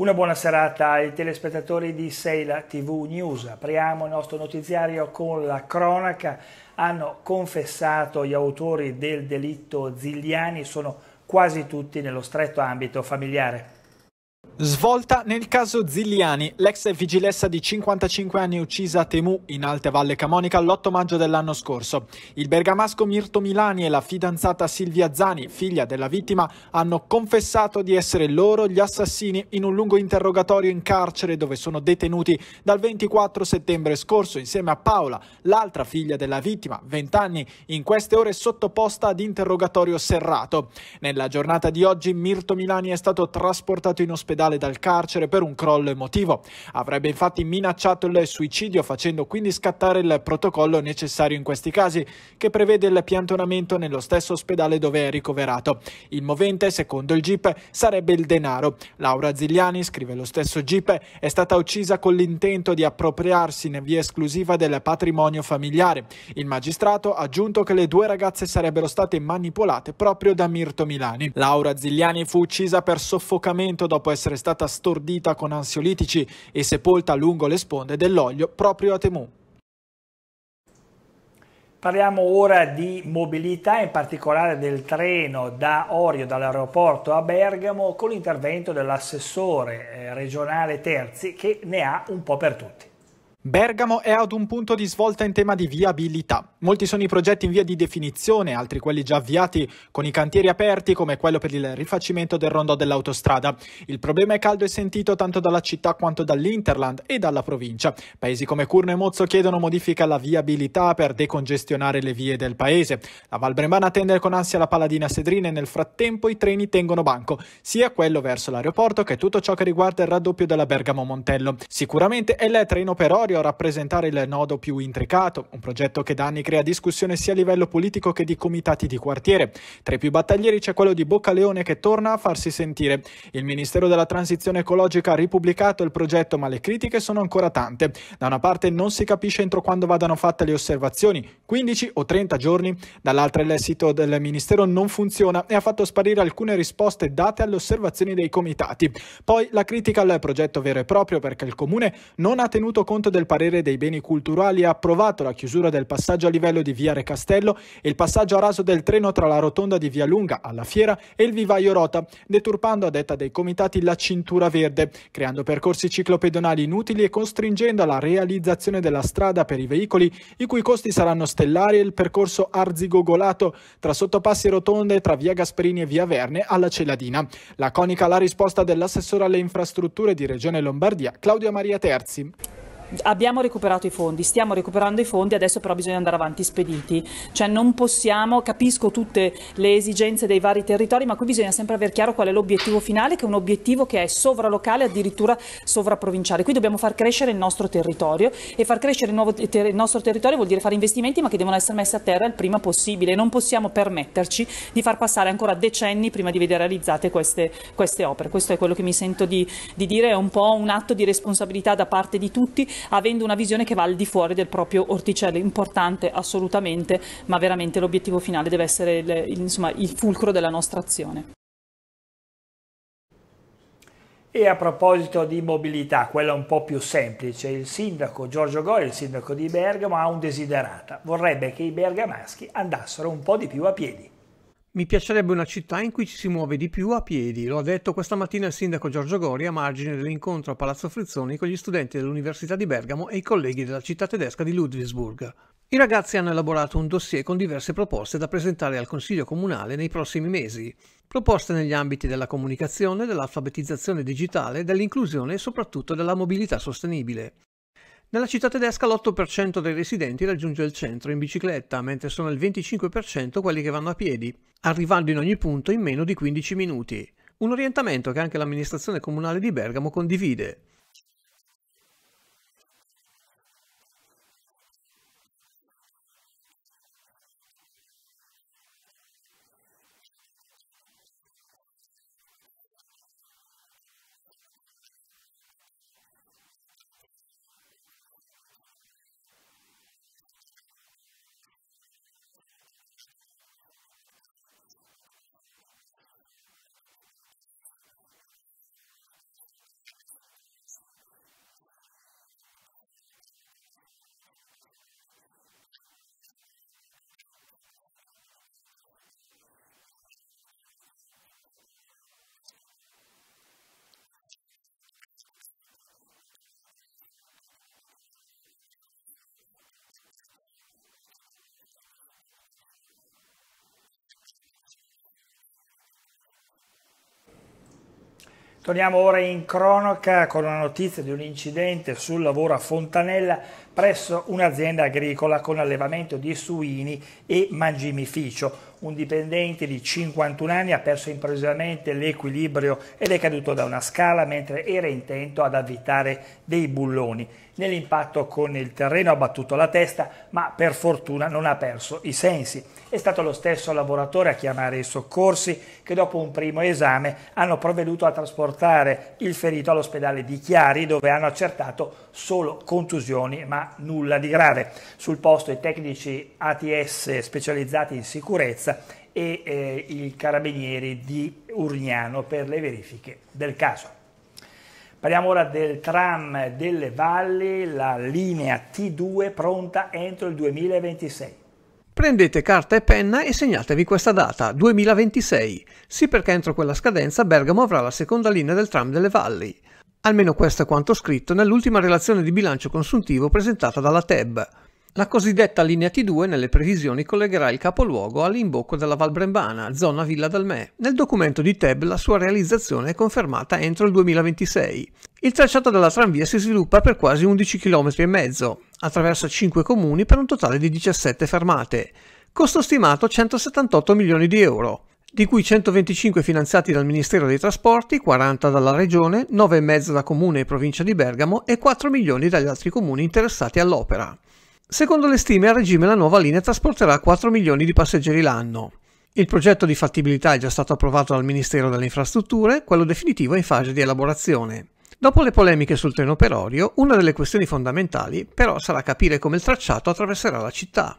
Una buona serata ai telespettatori di Seila TV News. Apriamo il nostro notiziario con la cronaca. Hanno confessato gli autori del delitto Zigliani, sono quasi tutti nello stretto ambito familiare. Svolta nel caso Zigliani, l'ex vigilessa di 55 anni uccisa a Temu in Alte Valle Camonica l'8 maggio dell'anno scorso. Il bergamasco Mirto Milani e la fidanzata Silvia Zani, figlia della vittima, hanno confessato di essere loro gli assassini in un lungo interrogatorio in carcere dove sono detenuti dal 24 settembre scorso insieme a Paola, l'altra figlia della vittima, 20 anni, in queste ore sottoposta ad interrogatorio serrato. Nella giornata di oggi Mirto Milani è stato trasportato in ospedale sale dal carcere per un crollo emotivo. Avrebbe infatti minacciato il suicidio facendo quindi scattare il protocollo necessario in questi casi, che prevede il piantonamento nello stesso ospedale dove è ricoverato. Il movente, secondo il GIP, sarebbe il denaro. Laura Zigliani, scrive lo stesso GIP, è stata uccisa con l'intento di appropriarsi in via esclusiva del patrimonio familiare. Il magistrato ha aggiunto che le due ragazze sarebbero state manipolate proprio da Mirto Milani. Laura Zigliani fu uccisa per soffocamento dopo essere stata stordita con ansiolitici e sepolta lungo le sponde dell'olio proprio a Temu. Parliamo ora di mobilità, in particolare del treno da Orio, dall'aeroporto a Bergamo, con l'intervento dell'assessore eh, regionale Terzi che ne ha un po' per tutti. Bergamo è ad un punto di svolta in tema di viabilità. Molti sono i progetti in via di definizione, altri quelli già avviati con i cantieri aperti come quello per il rifacimento del rondò dell'autostrada. Il problema è caldo e sentito tanto dalla città quanto dall'Interland e dalla provincia. Paesi come Curno e Mozzo chiedono modifica alla viabilità per decongestionare le vie del paese. La Val Brembana attende con ansia la Paladina Sedrina e nel frattempo i treni tengono banco, sia quello verso l'aeroporto che tutto ciò che riguarda il raddoppio della Bergamo Montello. Sicuramente è l'E-Treno per Orio a rappresentare il nodo più intricato, un progetto che da anni crea discussione sia a livello politico che di comitati di quartiere. Tra i più battaglieri c'è quello di Boccaleone che torna a farsi sentire. Il Ministero della Transizione Ecologica ha ripubblicato il progetto ma le critiche sono ancora tante. Da una parte non si capisce entro quando vadano fatte le osservazioni, 15 o 30 giorni, dall'altra il sito del Ministero non funziona e ha fatto sparire alcune risposte date alle osservazioni dei comitati. Poi la critica al progetto vero e proprio perché il Comune non ha tenuto conto del parere dei beni culturali e ha approvato la chiusura del passaggio all'interno livello di via Re Castello e il passaggio a raso del treno tra la rotonda di via Lunga alla Fiera e il vivaio Rota, deturpando a detta dei comitati la cintura verde, creando percorsi ciclopedonali inutili e costringendo alla realizzazione della strada per i veicoli i cui costi saranno stellari e il percorso arzigogolato tra sottopassi rotonde tra via Gasperini e via Verne alla Celadina. La conica la risposta dell'assessore alle infrastrutture di Regione Lombardia, Claudia Maria Terzi abbiamo recuperato i fondi, stiamo recuperando i fondi, adesso però bisogna andare avanti spediti, cioè non possiamo, capisco tutte le esigenze dei vari territori, ma qui bisogna sempre aver chiaro qual è l'obiettivo finale, che è un obiettivo che è sovralocale, addirittura sovraprovinciale. Qui dobbiamo far crescere il nostro territorio e far crescere il, ter il nostro territorio vuol dire fare investimenti ma che devono essere messi a terra il prima possibile. Non possiamo permetterci di far passare ancora decenni prima di vedere realizzate queste, queste opere. Questo è quello che mi sento di, di dire, è un po' un atto di responsabilità da parte di tutti avendo una visione che va al di fuori del proprio orticello, importante assolutamente, ma veramente l'obiettivo finale deve essere il, insomma, il fulcro della nostra azione. E a proposito di mobilità, quella un po' più semplice, il sindaco Giorgio Gori, il sindaco di Bergamo, ha un desiderata. Vorrebbe che i bergamaschi andassero un po' di più a piedi. Mi piacerebbe una città in cui ci si muove di più a piedi, lo ha detto questa mattina il sindaco Giorgio Gori a margine dell'incontro a Palazzo Frizzoni con gli studenti dell'Università di Bergamo e i colleghi della città tedesca di Ludwigsburg. I ragazzi hanno elaborato un dossier con diverse proposte da presentare al Consiglio Comunale nei prossimi mesi, proposte negli ambiti della comunicazione, dell'alfabetizzazione digitale, dell'inclusione e soprattutto della mobilità sostenibile. Nella città tedesca l'8% dei residenti raggiunge il centro in bicicletta, mentre sono il 25% quelli che vanno a piedi, arrivando in ogni punto in meno di 15 minuti. Un orientamento che anche l'amministrazione comunale di Bergamo condivide. Torniamo ora in cronaca con la notizia di un incidente sul lavoro a Fontanella presso un'azienda agricola con allevamento di suini e mangimificio un dipendente di 51 anni ha perso improvvisamente l'equilibrio ed è caduto da una scala mentre era intento ad avvitare dei bulloni. Nell'impatto con il terreno ha battuto la testa, ma per fortuna non ha perso i sensi. È stato lo stesso lavoratore a chiamare i soccorsi che dopo un primo esame hanno provveduto a trasportare il ferito all'ospedale di Chiari dove hanno accertato solo contusioni ma nulla di grave. Sul posto i tecnici ATS specializzati in sicurezza sicurezza e eh, i carabinieri di Urgnano per le verifiche del caso. Parliamo ora del tram delle valli, la linea T2 pronta entro il 2026. Prendete carta e penna e segnatevi questa data, 2026. Sì perché entro quella scadenza Bergamo avrà la seconda linea del tram delle valli. Almeno questo è quanto scritto nell'ultima relazione di bilancio consuntivo presentata dalla TEB. La cosiddetta linea T2 nelle previsioni collegherà il capoluogo all'imbocco della Val Brembana, zona Villa Dalmè. Nel documento di Teb la sua realizzazione è confermata entro il 2026. Il tracciato della tranvia si sviluppa per quasi 11 km e mezzo, attraverso 5 comuni per un totale di 17 fermate. Costo stimato 178 milioni di euro di cui 125 finanziati dal Ministero dei Trasporti, 40 dalla Regione, 9,5 da Comune e Provincia di Bergamo e 4 milioni dagli altri comuni interessati all'opera. Secondo le stime, a regime la nuova linea trasporterà 4 milioni di passeggeri l'anno. Il progetto di fattibilità è già stato approvato dal Ministero delle Infrastrutture, quello definitivo è in fase di elaborazione. Dopo le polemiche sul treno perorio, una delle questioni fondamentali però sarà capire come il tracciato attraverserà la città.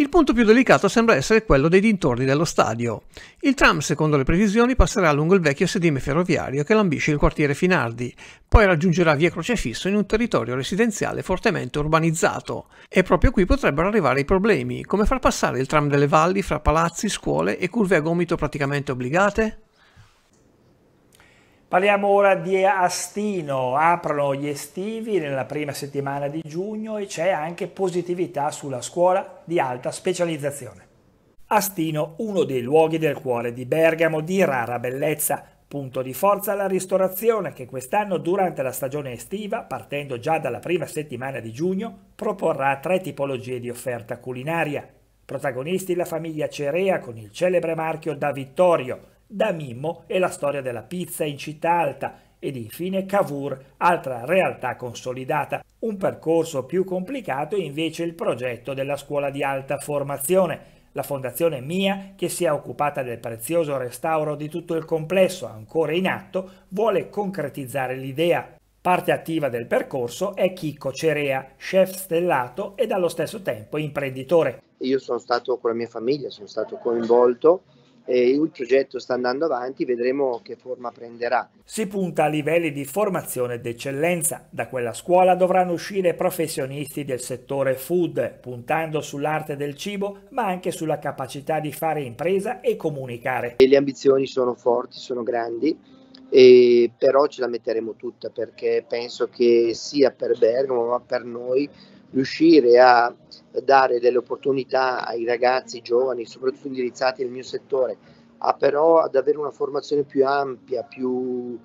Il punto più delicato sembra essere quello dei dintorni dello stadio. Il tram, secondo le previsioni, passerà lungo il vecchio sedime ferroviario che lambisce il quartiere Finardi, poi raggiungerà via Crocefisso in un territorio residenziale fortemente urbanizzato. E proprio qui potrebbero arrivare i problemi, come far passare il tram delle valli fra palazzi, scuole e curve a gomito praticamente obbligate? Parliamo ora di Astino, aprono gli estivi nella prima settimana di giugno e c'è anche positività sulla scuola di alta specializzazione. Astino, uno dei luoghi del cuore di Bergamo di rara bellezza, punto di forza la ristorazione che quest'anno durante la stagione estiva, partendo già dalla prima settimana di giugno, proporrà tre tipologie di offerta culinaria. Protagonisti la famiglia Cerea con il celebre marchio da Vittorio, da Mimmo e la storia della pizza in città alta ed infine Cavour, altra realtà consolidata. Un percorso più complicato è invece il progetto della scuola di alta formazione, la Fondazione Mia, che si è occupata del prezioso restauro di tutto il complesso ancora in atto, vuole concretizzare l'idea. Parte attiva del percorso è Chicco Cerea, chef stellato e allo stesso tempo imprenditore. Io sono stato con la mia famiglia, sono stato coinvolto eh, il progetto sta andando avanti, vedremo che forma prenderà. Si punta a livelli di formazione d'eccellenza. Da quella scuola dovranno uscire professionisti del settore food, puntando sull'arte del cibo, ma anche sulla capacità di fare impresa e comunicare. E le ambizioni sono forti, sono grandi. E però ce la metteremo tutta perché penso che sia per Bergamo ma per noi riuscire a dare delle opportunità ai ragazzi giovani, soprattutto indirizzati nel mio settore, a però ad avere una formazione più ampia, più,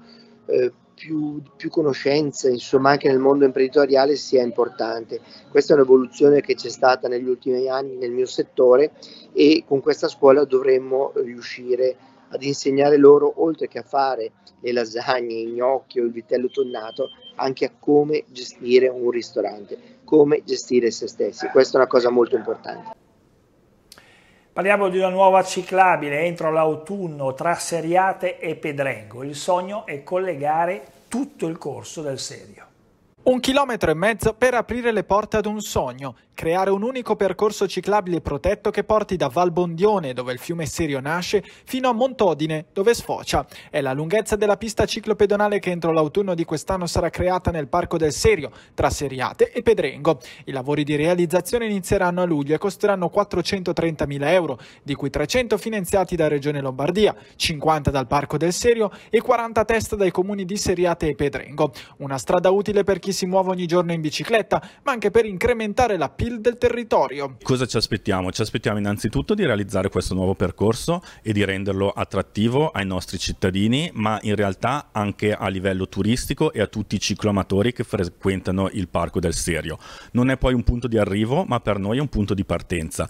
eh, più, più conoscenze, insomma anche nel mondo imprenditoriale sia importante. Questa è un'evoluzione che c'è stata negli ultimi anni nel mio settore e con questa scuola dovremmo riuscire ad insegnare loro, oltre che a fare le lasagne, i gnocchi o il vitello tonnato, anche a come gestire un ristorante come gestire se stessi. Questa è una cosa molto importante. Parliamo di una nuova ciclabile entro l'autunno tra Seriate e Pedrengo. Il sogno è collegare tutto il corso del Serio. Un chilometro e mezzo per aprire le porte ad un sogno, creare un unico percorso ciclabile protetto che porti da Valbondione, dove il fiume Serio nasce, fino a Montodine, dove sfocia. È la lunghezza della pista ciclopedonale che entro l'autunno di quest'anno sarà creata nel Parco del Serio, tra Seriate e Pedrengo. I lavori di realizzazione inizieranno a luglio e costeranno 430.000 euro, di cui 300 finanziati da Regione Lombardia, 50 dal Parco del Serio e 40 a testa dai comuni di Seriate e Pedrengo. Una strada utile per chi si muove ogni giorno in bicicletta, ma anche per incrementare la PIL del territorio. Cosa ci aspettiamo? Ci aspettiamo innanzitutto di realizzare questo nuovo percorso e di renderlo attrattivo ai nostri cittadini, ma in realtà anche a livello turistico e a tutti i cicloamatori che frequentano il Parco del Serio. Non è poi un punto di arrivo, ma per noi è un punto di partenza.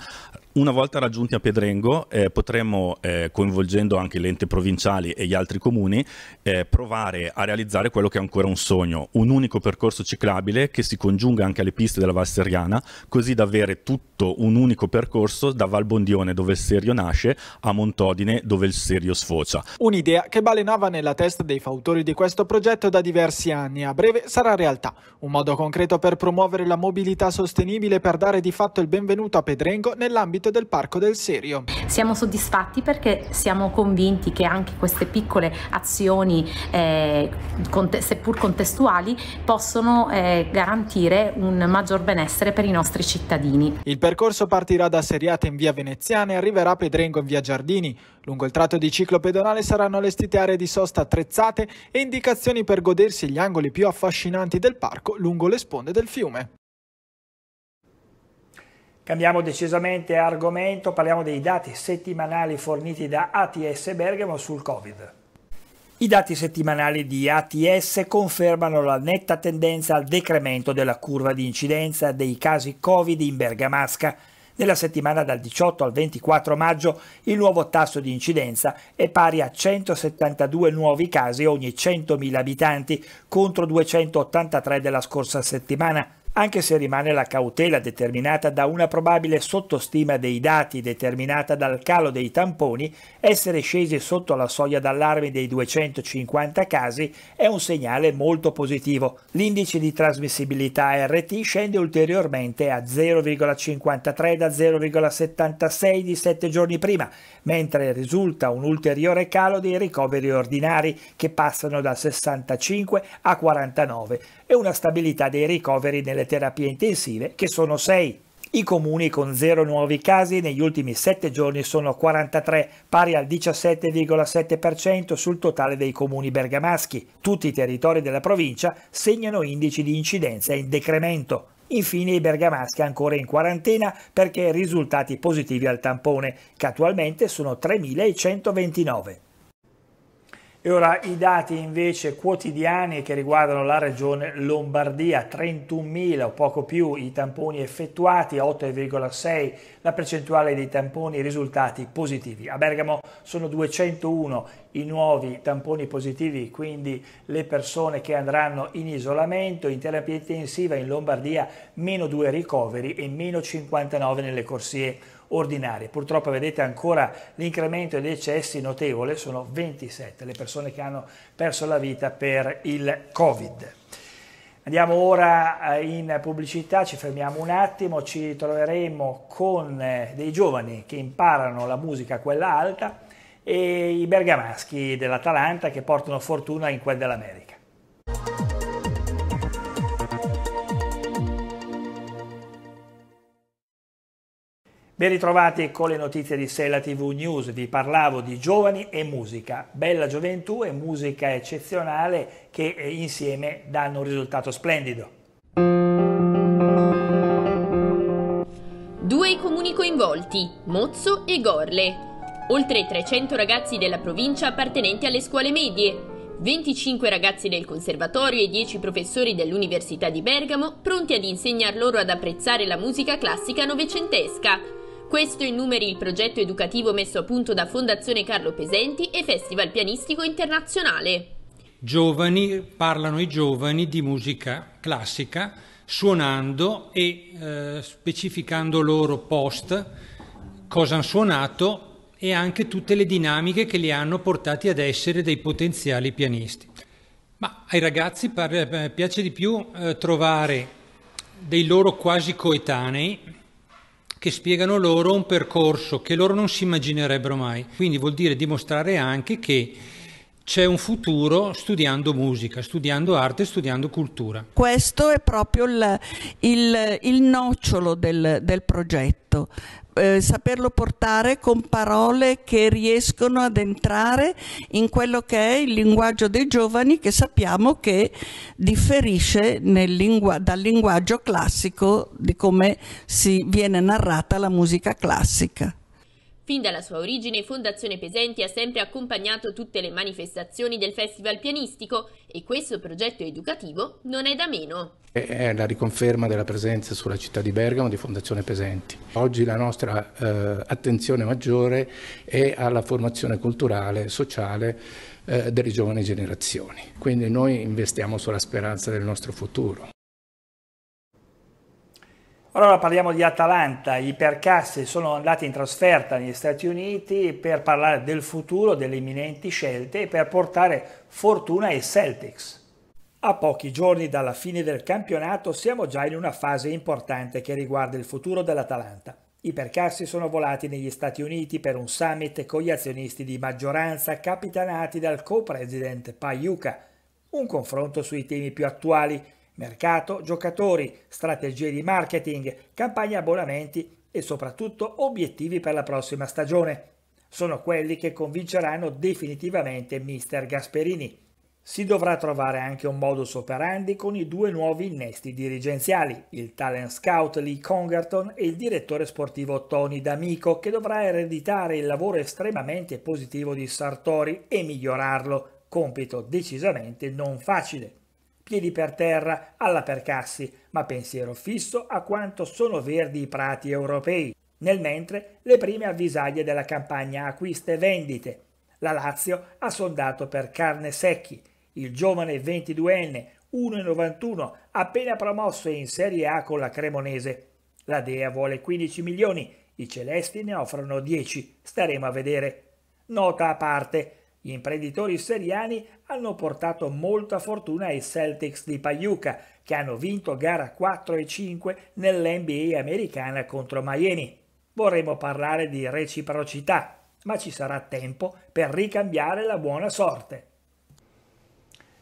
Una volta raggiunti a Pedrengo eh, potremmo, eh, coinvolgendo anche l'ente provinciale e gli altri comuni, eh, provare a realizzare quello che è ancora un sogno, un unico percorso ciclabile che si congiunga anche alle piste della Val Seriana, così da avere tutto un unico percorso da Valbondione dove il Serio nasce a Montodine dove il Serio sfocia. Un'idea che balenava nella testa dei fautori di questo progetto da diversi anni a breve sarà realtà. Un modo concreto per promuovere la mobilità sostenibile e per dare di fatto il benvenuto a Pedrengo nell'ambito scelte del Parco del Serio. Siamo soddisfatti perché siamo convinti che anche queste piccole azioni, eh, cont seppur contestuali, possono eh, garantire un maggior benessere per i nostri cittadini. Il percorso partirà da Seriate in via Veneziana e arriverà a Pedrengo in via Giardini. Lungo il tratto di ciclo pedonale saranno allestite aree di sosta attrezzate e indicazioni per godersi gli angoli più affascinanti del parco lungo le sponde del fiume. Cambiamo decisamente argomento, parliamo dei dati settimanali forniti da ATS Bergamo sul Covid. I dati settimanali di ATS confermano la netta tendenza al decremento della curva di incidenza dei casi Covid in Bergamasca. Nella settimana dal 18 al 24 maggio il nuovo tasso di incidenza è pari a 172 nuovi casi ogni 100.000 abitanti contro 283 della scorsa settimana anche se rimane la cautela determinata da una probabile sottostima dei dati determinata dal calo dei tamponi, essere scesi sotto la soglia d'allarme dei 250 casi è un segnale molto positivo. L'indice di trasmissibilità RT scende ulteriormente a 0,53 da 0,76 di 7 giorni prima, mentre risulta un ulteriore calo dei ricoveri ordinari che passano da 65 a 49 e una stabilità dei ricoveri nelle delle terapie intensive, che sono 6. I comuni con zero nuovi casi negli ultimi 7 giorni sono 43, pari al 17,7% sul totale dei comuni bergamaschi. Tutti i territori della provincia segnano indici di incidenza in decremento. Infine i bergamaschi ancora in quarantena perché risultati positivi al tampone, che attualmente sono 3.129. E ora i dati invece quotidiani che riguardano la regione Lombardia, 31.000 o poco più i tamponi effettuati, 8,6 la percentuale dei tamponi risultati positivi. A Bergamo sono 201 i nuovi tamponi positivi, quindi le persone che andranno in isolamento, in terapia intensiva in Lombardia meno 2 ricoveri e meno 59 nelle corsie ordinarie. Purtroppo vedete ancora l'incremento degli eccessi notevole, sono 27 le persone che hanno perso la vita per il Covid. Andiamo ora eh, in pubblicità, ci fermiamo un attimo, ci troveremo con eh, dei giovani che imparano la musica quella alta e i bergamaschi dell'Atalanta che portano fortuna in quel dell'America. Ben ritrovati con le notizie di Sella TV News, vi parlavo di giovani e musica, bella gioventù e musica eccezionale che eh, insieme danno un risultato splendido. Due i comuni coinvolti, Mozzo e Gorle. Oltre 300 ragazzi della provincia appartenenti alle scuole medie, 25 ragazzi del conservatorio e 10 professori dell'Università di Bergamo pronti ad insegnar loro ad apprezzare la musica classica novecentesca. Questo in numeri il progetto educativo messo a punto da Fondazione Carlo Pesenti e Festival Pianistico Internazionale. Giovani, parlano i giovani di musica classica suonando e eh, specificando loro post cosa hanno suonato e anche tutte le dinamiche che li hanno portati ad essere dei potenziali pianisti. Ma ai ragazzi eh, piace di più eh, trovare dei loro quasi coetanei che spiegano loro un percorso che loro non si immaginerebbero mai. Quindi vuol dire dimostrare anche che c'è un futuro studiando musica, studiando arte, studiando cultura. Questo è proprio il, il, il nocciolo del, del progetto, eh, saperlo portare con parole che riescono ad entrare in quello che è il linguaggio dei giovani che sappiamo che differisce lingua, dal linguaggio classico di come si viene narrata la musica classica. Fin dalla sua origine, Fondazione Pesenti ha sempre accompagnato tutte le manifestazioni del Festival Pianistico e questo progetto educativo non è da meno. È la riconferma della presenza sulla città di Bergamo di Fondazione Pesenti. Oggi la nostra eh, attenzione maggiore è alla formazione culturale, e sociale eh, delle giovani generazioni. Quindi noi investiamo sulla speranza del nostro futuro. Ora parliamo di Atalanta, i percassi sono andati in trasferta negli Stati Uniti per parlare del futuro, delle imminenti scelte e per portare fortuna ai Celtics. A pochi giorni dalla fine del campionato siamo già in una fase importante che riguarda il futuro dell'Atalanta. I percassi sono volati negli Stati Uniti per un summit con gli azionisti di maggioranza capitanati dal co presidente Paiuca, un confronto sui temi più attuali mercato, giocatori, strategie di marketing, campagne abbonamenti e soprattutto obiettivi per la prossima stagione. Sono quelli che convinceranno definitivamente Mr. Gasperini. Si dovrà trovare anche un modus operandi con i due nuovi innesti dirigenziali, il talent scout Lee Congerton e il direttore sportivo Tony D'Amico, che dovrà ereditare il lavoro estremamente positivo di Sartori e migliorarlo, compito decisamente non facile piedi per terra alla Percassi, ma pensiero fisso a quanto sono verdi i prati europei. Nel mentre le prime avvisaglie della campagna acquista e vendite. La Lazio ha sondato per carne secchi. Il giovane 22enne, 1,91, appena promosso in Serie A con la Cremonese. La Dea vuole 15 milioni, i Celesti ne offrono 10, staremo a vedere. Nota a parte, gli imprenditori seriani hanno portato molta fortuna ai Celtics di Pagliuca, che hanno vinto gara 4 e 5 nell'NBA americana contro Miami. Vorremmo parlare di reciprocità, ma ci sarà tempo per ricambiare la buona sorte.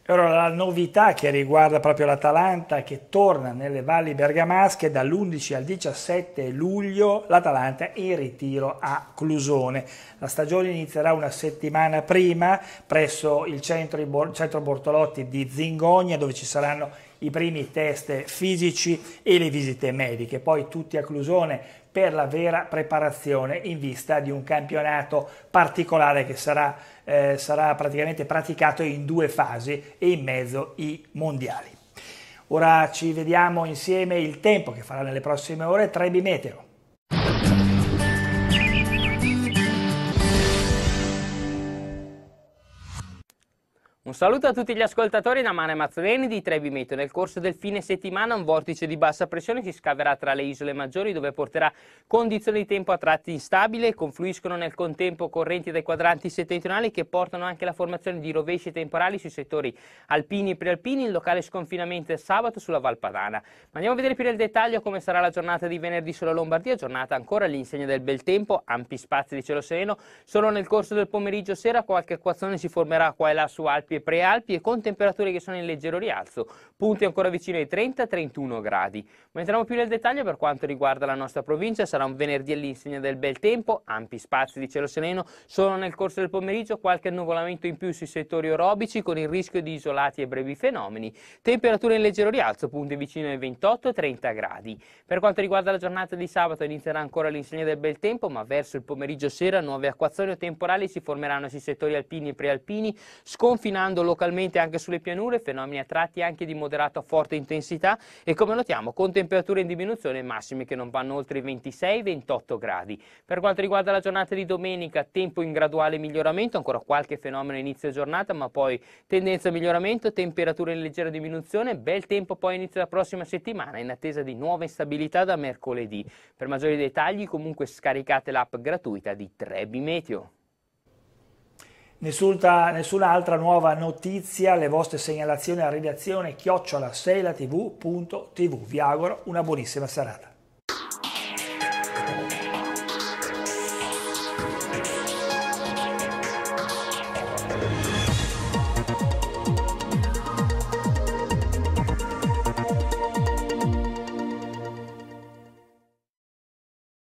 Allora, la novità che riguarda proprio l'Atalanta che torna nelle valli bergamasche dall'11 al 17 luglio l'Atalanta in ritiro a Clusone. La stagione inizierà una settimana prima presso il centro, centro Bortolotti di Zingogna dove ci saranno i primi test fisici e le visite mediche. Poi tutti a Clusone per la vera preparazione in vista di un campionato particolare che sarà, eh, sarà praticamente praticato in due fasi e in mezzo i mondiali. Ora ci vediamo insieme il tempo che farà nelle prossime ore Trebi Meteo. Un saluto a tutti gli ascoltatori da Mare Mazzoleni di Trevimeto. Nel corso del fine settimana un vortice di bassa pressione si scaverà tra le isole maggiori dove porterà condizioni di tempo a tratti instabile. Confluiscono nel contempo correnti dai quadranti settentrionali che portano anche alla formazione di rovesci temporali sui settori alpini e prealpini. Il locale sconfinamento è sabato sulla Valpadana. Ma andiamo a vedere più nel dettaglio come sarà la giornata di venerdì sulla Lombardia. Giornata ancora all'insegna del bel tempo, ampi spazi di cielo sereno. Solo nel corso del pomeriggio sera qualche equazione si formerà qua e là su Alpi Alpi e Prealpi e con temperature che sono in leggero rialzo, punti ancora vicino ai 30-31 gradi. Ma entriamo più nel dettaglio per quanto riguarda la nostra provincia, sarà un venerdì all'insegna del bel tempo, ampi spazi di cielo sereno, solo nel corso del pomeriggio qualche annuvolamento in più sui settori orobici con il rischio di isolati e brevi fenomeni, temperature in leggero rialzo, punti vicino ai 28-30 gradi. Per quanto riguarda la giornata di sabato inizierà ancora l'insegna del bel tempo, ma verso il pomeriggio sera nuove acquazzoni o temporali si formeranno sui settori alpini e prealpini, sconfinando tornando localmente anche sulle pianure, fenomeni a tratti anche di moderata a forte intensità e come notiamo con temperature in diminuzione massime che non vanno oltre i 26-28 gradi. Per quanto riguarda la giornata di domenica, tempo in graduale miglioramento, ancora qualche fenomeno inizio giornata, ma poi tendenza a miglioramento, temperature in leggera diminuzione, bel tempo poi inizio la prossima settimana in attesa di nuova instabilità da mercoledì. Per maggiori dettagli comunque scaricate l'app gratuita di Trebi Meteo. Nessunta, nessun'altra nuova notizia, le vostre segnalazioni alla redazione chiocciola seilatv.tv. Vi auguro una buonissima serata.